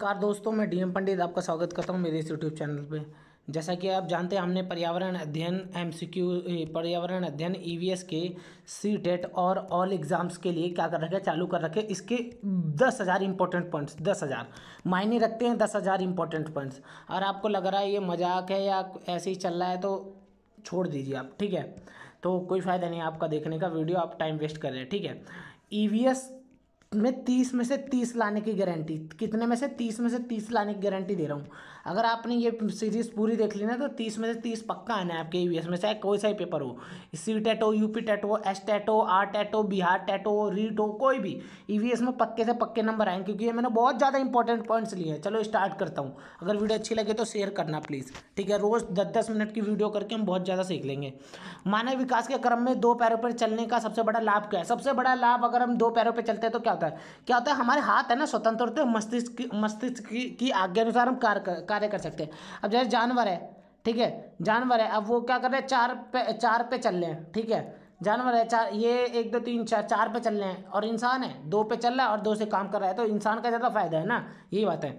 नमस्कार दोस्तों मैं डीएम पंडित आपका स्वागत करता हूं मेरे इस यूट्यूब चैनल पे जैसा कि आप जानते हैं हमने पर्यावरण अध्ययन एमसीक्यू पर्यावरण अध्ययन ईवीएस e के सी टेट e और ऑल एग्ज़ाम्स के लिए क्या कर रखे चालू कर रखे इसके दस हज़ार इंपॉर्टेंट पॉइंट्स दस हज़ार मायने रखते हैं दस हज़ार इंपॉर्टेंट पॉइंट्स और आपको लग रहा है ये मजाक है या ऐसे ही चल रहा है तो छोड़ दीजिए आप ठीक है तो कोई फ़ायदा नहीं आपका देखने का वीडियो आप टाइम वेस्ट कर रहे हैं ठीक है ई e में तीस में से तीस लाने की गारंटी कितने में से तीस में से तीस लाने की गारंटी दे रहा हूँ अगर आपने ये सीरीज़ पूरी देख ली ना तो तीस में से तीस पक्का आना है आपके एस में चाहे कोई सा ही पेपर हो सी टेट हो यूपी टेट हो एस टेट हो आर टेट हो बिहार टेट हो रीट हो कोई भी ई e में पक्के से पक्के नंबर आए क्योंकि ये मैंने बहुत ज़्यादा इंपॉर्टेंट पॉइंट्स लिए हैं चलो स्टार्ट करता हूँ अगर वीडियो अच्छी लगे तो शेयर करना प्लीज़ ठीक है रोज़ दस दस मिनट की वीडियो करके हम बहुत ज़्यादा सीख लेंगे मानव विकास के क्रम में दो पैरों पर चलने का सबसे बड़ा लाभ क्या है सबसे बड़ा लाभ अगर हम दो पैरों पर चलते हैं तो क्या आता है क्या होता है हमारे हाथ है ना स्वतंत्र होते तो हैं मस्तिष्क की मस्तिष्क की, की आज्ञा अनुसार हम कार्य कर, कार्य कर सकते हैं अब जैसे जानवर है ठीक है जानवर है अब वो क्या कर रहे हैं चार पे चार पे चल रहे हैं ठीक है जानवर है चार ये एक दो तीन चार चार पे चल रहे हैं और इंसान है दो पे चल रहा है और दो से काम कर रहा है तो इंसान का ज़्यादा फायदा है ना यही बात है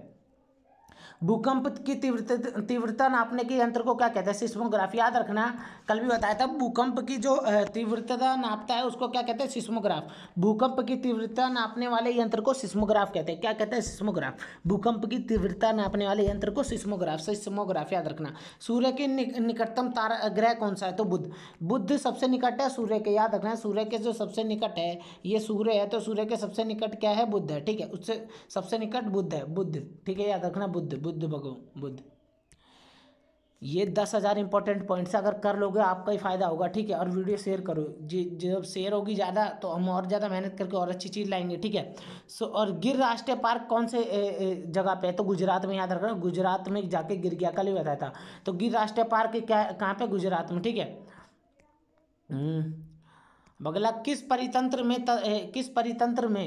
भूकंप की तीव्रता तीव्रता नापने के यंत्र को क्या कहते हैं सिस्मोग्राफी याद रखना कल भी बताया था भूकंप की जो तीव्रता नापता है उसको क्या कहते हैं सिस्मोग्राफ भूकंप की तीव्रता नापने वाले यंत्र को सिस्मोग्राफ कहते हैं क्या कहते हैं सिस्मोग्राफ भूकंप की तीव्रता नापने वाले यंत्र को सिस्मोग्राफ सिस्मोग्राफ याद रखना सूर्य के निकटतम तारा ग्रह कौन सा है तो बुद्ध बुद्ध सबसे निकट है सूर्य के याद रखना सूर्य के जो सबसे निकट है ये सूर्य है तो सूर्य के सबसे निकट क्या है बुद्ध है ठीक है उससे सबसे निकट बुद्ध है बुद्ध ठीक है याद रखना बुद्ध बुद्ध भगवान बुद्ध ये दस हज़ार इंपॉर्टेंट पॉइंट्स अगर कर लोगे आपका ही फायदा होगा ठीक है और वीडियो शेयर करो जी जब शेयर होगी ज़्यादा तो हम और ज़्यादा मेहनत करके और अच्छी चीज़ लाएंगे ठीक है सो और गिर राष्ट्रीय पार्क कौन से जगह पे है तो गुजरात में याद रखना गुजरात में जाके गिर गया कल ही बताया था तो गिर राष्ट्रीय पार्क क्या कहाँ पर गुजरात में ठीक है हम्म। बगला किस परितंत्र में किस परितंत्र में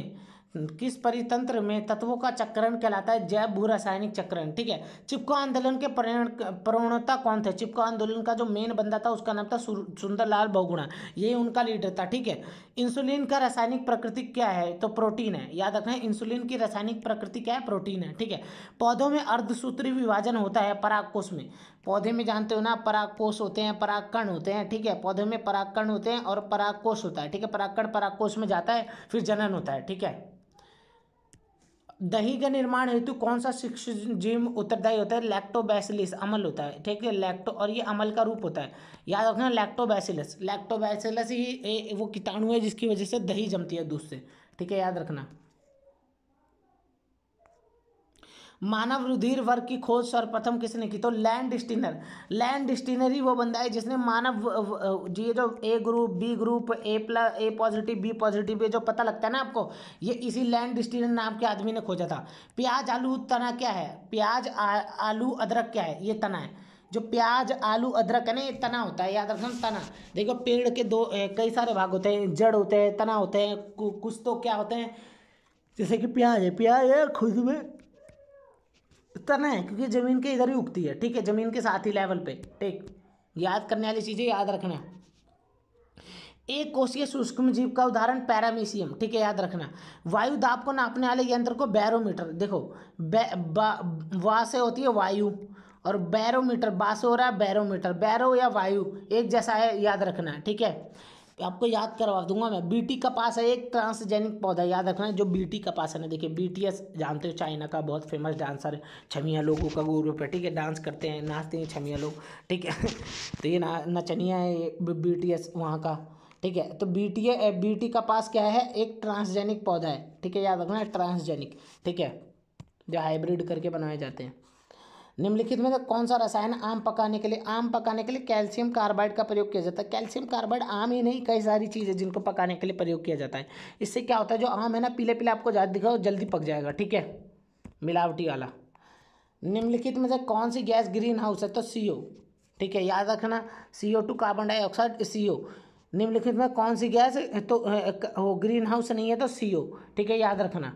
किस परितंत्र में तत्वों का चक्रण कहलाता है जैव भू रासायनिक चक्रण ठीक है चिपको आंदोलन के प्रवणता कौन थे चिपको आंदोलन का जो मेन बंदा था उसका नाम था सुंदरलाल बहुगुणा ये उनका लीडर था ठीक है इंसुलिन का रासायनिक प्रकृति क्या है तो प्रोटीन है याद रखें इंसुलिन की रासायनिक प्रकृति क्या है प्रोटीन है ठीक है पौधों में अर्धसूत्री विभाजन होता है परागकोश में पौधे में जानते हो ना परागकोश होते हैं परागकण होते हैं ठीक है पौधे में परागकण होते हैं और परागकोश होता है ठीक है परागकण परागकोश में जाता है फिर जनन होता है ठीक है दही के निर्माण हेतु कौन सा जीव उत्तरदायी होता है लैक्टोबैसिलिस अमल होता है ठीक है लैक्टो और ये अमल का रूप होता है याद रखना लैक्टोबैसिलस लैक्टोबैसिलस ही ए, वो कीटाणु है जिसकी वजह से दही जमती है दूध से ठीक है याद रखना मानव रुधिर वर्ग की खोज सर्वप्रथम किसने की तो लैंड स्टीनर लैंड स्टीनर ही वो बंदा है जिसने मानव ये जो A group B group A plus A positive B positive ये जो पता लगता है ना आपको ये इसी लैंड स्टीनर नाम के आदमी ने खोजा था प्याज आलू तना क्या है प्याज आ, आलू अदरक क्या है ये तना है जो प्याज आलू अदरक है ना ये तना होता है याद रखना तना देखो पेड़ के दो कई सारे भाग होते हैं जड़ होते हैं तना होते हैं कुछ तो क्या होते हैं जैसे कि प्याज है प्याज है खुद में उतरना है क्योंकि ज़मीन के इधर ही उगती है ठीक है ज़मीन के साथ ही लेवल पे ठीक याद करने वाली चीज़ें याद रखना एक कोशीय सूक्ष्म जीव का उदाहरण पैरामीशियम ठीक है याद रखना वायु दाब को नापने वाले यंत्र को बैरोमीटर देखो वा से होती है वायु और बैरोमीटर बास हो रहा है बैरोमीटर बैरो या वायु एक जैसा है याद रखना ठीक है आपको याद करवा दूंगा मैं बीटी कपास है एक ट्रांसजेनिक पौधा याद रखना है जो बीटी कपास है ना देखिए बीटीएस जानते हो चाइना का बहुत फेमस डांसर है छमिया लोगों का गुरु पे ठीक है डांस करते हैं नाचते हैं छमिया लोग ठीक है तो ये ना नचनिया है बी टी एस वहाँ का ठीक है तो बी टी बी टी का पास क्या है एक ट्रांसजेनिक पौधा है ठीक है याद रखना है ट्रांसजेनिक ठीक है जो हाइब्रिड करके बनाए जाते हैं निम्नलिखित में से कौन सा रसायन आम पकाने के लिए आम पकाने के लिए कैल्शियम कार्बाइड का प्रयोग किया जाता है कैल्शियम कार्बाइड आम ही नहीं कई सारी चीज़ें जिनको पकाने के लिए प्रयोग किया जाता है इससे क्या होता है जो आम है ना पीले पीले आपको ज़्यादा दिखाओ जल्दी पक जाएगा ठीक है मिलावटी वाला निम्नलिखित में से कौन सी गैस ग्रीन हाउस है तो सी ठीक है याद रखना सी टू कार्बन डाइऑक्साइड सी निम्नलिखित में कौन सी गैस तो ग्रीन हाउस नहीं है तो सी ठीक है याद रखना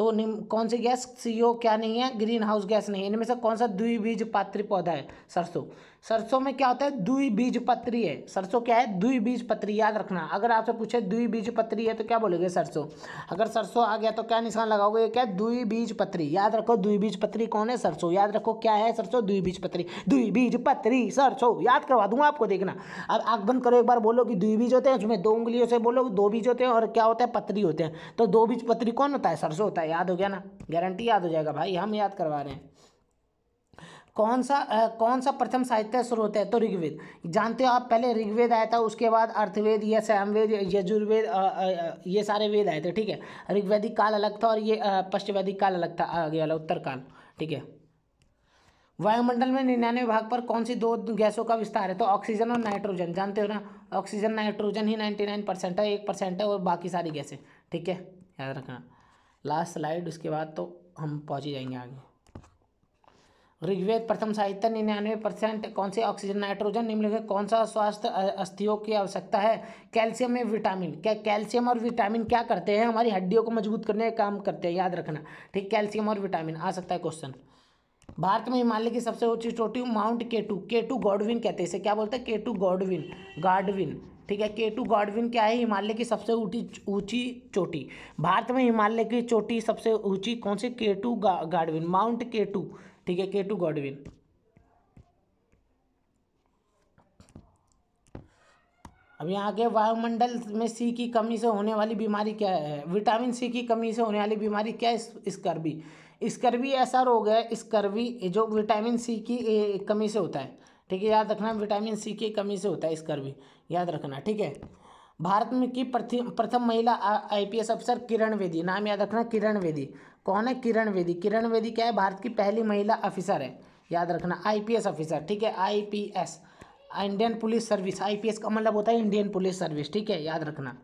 तो निम कौन सी गैस सीओ क्या नहीं है ग्रीन हाउस गैस नहीं है इनमें से कौन सा द्विबीज पात्री पौधा है सरसों सरसों में क्या होता है द्विबीज पत्री है सरसों क्या है द्विबीज पत्री याद रखना अगर आपसे पूछे द्विबीज पत्री है तो क्या बोलोगे सरसों अगर सरसों आ गया तो क्या निशान लगाओगे क्या द्विबीज पत्री याद रखो द्विबीज पत्री कौन है सरसों याद रखो क्या है सरसों द्विबीज पत्री द्विबीज पत्री सरसों याद करवा दूंगा आपको देखना अब आग बंद करो एक बार बोलो कि द्विबीज होते हैं उसमें दो उंगलियों से बोलो दो बीज होते हैं और क्या होता है पत्री होते हैं तो दो बीज पत्री कौन होता है सरसों होता है याद हो गया ना गारंटी याद हो जाएगा भाई हम याद करवा रहे हैं कौन सा आ, कौन सा प्रथम साहित्य शुरू होता है तो ऋग्वेद जानते हो आप पहले ऋग्वेद आया था उसके बाद अर्थवेद या सामवेद यजुर्वेद ये सारे वेद आए थे ठीक है ऋग्वेदिक काल अलग था और ये पश्चिमवैदिक काल अलग था आगे वाला उत्तर काल ठीक है वायुमंडल में निन्यानवे भाग पर कौन सी दो गैसों का विस्तार है तो ऑक्सीजन और नाइट्रोजन जानते हो ना ऑक्सीजन नाइट्रोजन ही नाइन्टी है एक है और बाकी सारी गैसें ठीक है याद रखना लास्ट स्लाइड उसके बाद तो हम पहुँच ही जाएंगे आगे ऋग्वेद प्रथम साहित्य निन्यानवे परसेंट कौन से ऑक्सीजन नाइट्रोजन निम्नलिखित कौन सा स्वास्थ्य अस्थियों की आवश्यकता है कैल्शियम में विटामिन क्या कैल्शियम और विटामिन क्या करते हैं हमारी हड्डियों को मजबूत करने का काम करते हैं याद रखना ठीक कैल्शियम और विटामिन आ सकता है क्वेश्चन भारत में हिमालय की सबसे ऊंची चोटी माउंट केटू केटू गॉडविन कहते हैं इसे क्या बोलते हैं केटू गॉडविन गार्डविन ठीक है के टू गॉडविन क्या है हिमालय की सबसे ऊँची ऊँची चोटी भारत में हिमालय की चोटी सबसे ऊँची कौन सी K two Godwin mount K two ठीक है के टू गॉडविन अब यहाँ आगे वायुमंडल में सी की कमी से होने वाली बीमारी क्या है विटामिन सी की कमी से होने वाली बीमारी क्या है स्कर्वी स्कर्वी ऐसा रोग है स्कर्वी जो विटामिन सी की कमी से होता है ठीक है याद रखना विटामिन सी की कमी से होता है इसका भी याद रखना ठीक है भारत में की प्रथम महिला आईपीएस अफसर किरण वेदी नाम याद रखना किरण वेदी कौन है किरण वेदी किरण वेदी क्या है भारत की पहली महिला ऑफिसर है याद रखना आईपीएस ऑफिसर ठीक है IPS Indian police service IPS का मतलब होता है इंडियन पुलिस सर्विस ठीक है याद रखना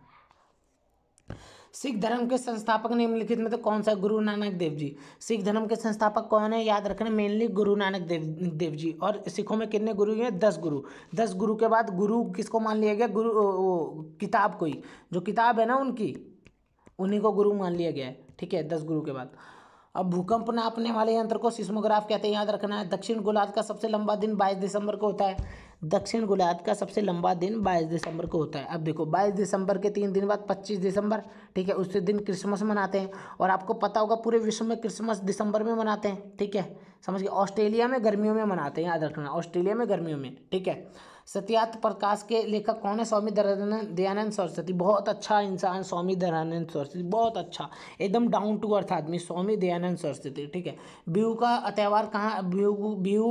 सिख धर्म के संस्थापक निम्नलिखित में तो कौन सा गुरु नानक देव जी सिख धर्म के संस्थापक कौन है याद रखना मेनली गुरु नानक देव देव जी और सिखों में कितने गुरु हैं दस गुरु दस गुरु के बाद गुरु किसको मान लिया गया गुरु वो, किताब कोई जो किताब है ना उनकी उन्हीं को गुरु मान लिया गया है ठीक है दस गुरु के बाद अब भूकंप नापने वाले यंत्र को सिस्मोग्राफ कहते हैं याद रखना है दक्षिण गोलार्ध का सबसे लंबा दिन बाईस दिसंबर को होता है दक्षिण गोलार्ध का सबसे लंबा दिन बाईस दिसंबर को होता है अब देखो बाईस दिसंबर के तीन दिन बाद पच्चीस दिसंबर ठीक है उसी दिन क्रिसमस मनाते हैं और आपको पता होगा पूरे विश्व में क्रिसमस दिसंबर में मनाते हैं ठीक है समझ गए ऑस्ट्रेलिया में गर्मियों में मनाते हैं याद रखना ऑस्ट्रेलिया में गर्मियों में ठीक है सत्यात प्रकाश के लेखक कौन है स्वामी दयानंद सरस्वती बहुत अच्छा इंसान स्वामी दयानंद सरस्वती बहुत अच्छा एकदम डाउन टू अर्थ आदमी स्वामी दयानंद सरस्वती ठीक है बिहू का त्यौहार कहाँ बिहू बिहू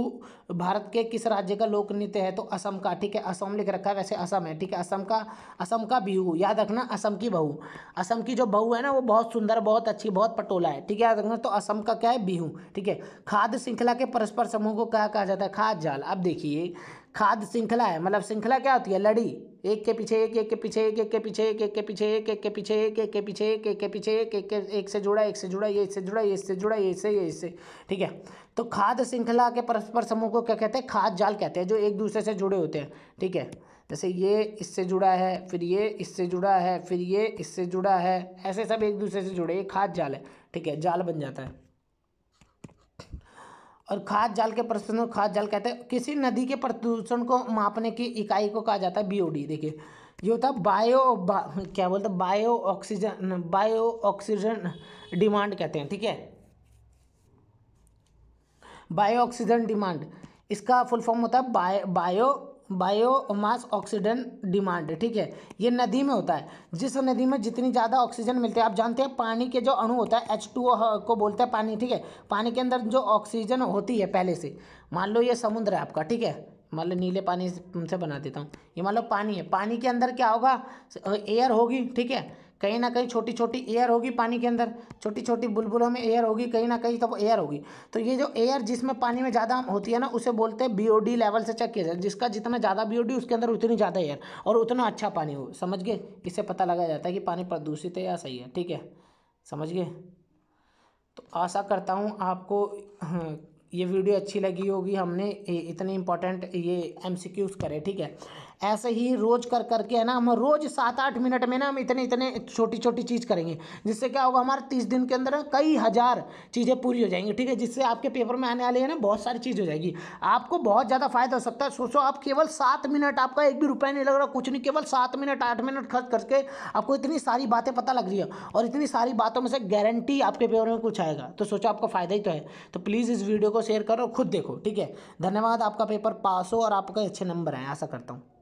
भारत के किस राज्य का लोक नृत्य है तो असम का ठीक है असम लिख रखा है वैसे असम है ठीक है असम का असम का बिहू याद रखना असम की बहू असम की जो बहू है ना वो बहुत सुंदर बहुत अच्छी बहुत पटोला है ठीक है याद रखना तो असम का क्या है बिहू ठीक है खाद्य श्रृंखला के परस्पर समूह को क्या कहा जाता है खाद जाल अब देखिए खाद श्रृंखला है मतलब श्रृंखला क्या होती है लड़ी एक के पीछे एक एक के पीछे एक एक के पीछे एक एक के पीछे एक एक के पीछे एक एक के पीछे एक एक के पीछे एक एक एक से जुड़ा एक से जुड़ा ये इससे जुड़ा ये इससे जुड़ा ये इससे ये इससे ठीक है तो खाद श्रृंखला के परस्पर समूह को क्या कहते हैं खाद जाल कहते हैं जो एक दूसरे से जुड़े होते हैं ठीक है जैसे ये इससे जुड़ा है फिर ये इससे जुड़ा है फिर ये इससे जुड़ा है ऐसे सब एक दूसरे से जुड़े ये खाद जाल है ठीक है जाल बन जाता है और खाद जाल के प्रदूषण खाद जाल कहते हैं किसी नदी के प्रदूषण को मापने की इकाई को कहा जाता है बीओडी देखिए ये होता है बायो बा, क्या बोलते हैं bio oxygen bio oxygen demand कहते हैं ठीक है बायो ऑक्सीजन डिमांड इसका फुल फॉर्म होता है bio bio biomass oxygen demand ठीक है ये नदी में होता है जिस नदी में जितनी ज़्यादा ऑक्सीजन मिलते हैं आप जानते हैं पानी के जो अणु होता है एच टू को बोलते हैं पानी ठीक है पानी के अंदर जो ऑक्सीजन होती है पहले से मान लो ये समुद्र है आपका ठीक है मान लो नीले पानी से बना देता हूँ ये मान लो पानी है पानी के अंदर क्या होगा एयर होगी ठीक है कहीं ना कहीं छोटी छोटी एयर होगी पानी के अंदर छोटी छोटी बुलबुलों में एयर होगी कहीं ना कहीं तो एयर होगी तो ये जो एयर जिसमें पानी में ज़्यादा होती है ना उसे बोलते हैं बी लेवल से चेक किया जाए जिसका जितना ज़्यादा बी उसके अंदर उतनी ज़्यादा एयर और उतना अच्छा पानी हो समझ गए इससे पता लगाया जाता है कि पानी प्रदूषित है या सही है ठीक है समझ गए तो आशा करता हूँ आपको हाँ, ये वीडियो अच्छी लगी होगी हमने इतने इंपॉर्टेंट ये एम करे ठीक है ऐसे ही रोज़ कर करके है ना हम रोज़ सात आठ मिनट में ना हम इतने इतने छोटी छोटी चीज़ करेंगे जिससे क्या होगा हमारे तीस दिन के अंदर कई हज़ार चीज़ें पूरी हो जाएंगी ठीक है जिससे आपके पेपर में आने वाली है ना बहुत सारी चीज़ हो जाएगी आपको बहुत ज़्यादा फायदा हो सकता है सोचो आप केवल सात मिनट आपका एक भी रुपया नहीं लग रहा कुछ नहीं केवल सात मिनट आठ मिनट खर्च करके आपको इतनी सारी बातें पता लग रही है और इतनी सारी बातों में से गारंटी आपके पेपर में कुछ आएगा तो सोचो आपका फ़ायदा ही तो है तो प्लीज़ इस वीडियो को शेयर करो खुद देखो ठीक है धन्यवाद आपका पेपर पास हो और आपके अच्छे नंबर आए ऐसा करता हूँ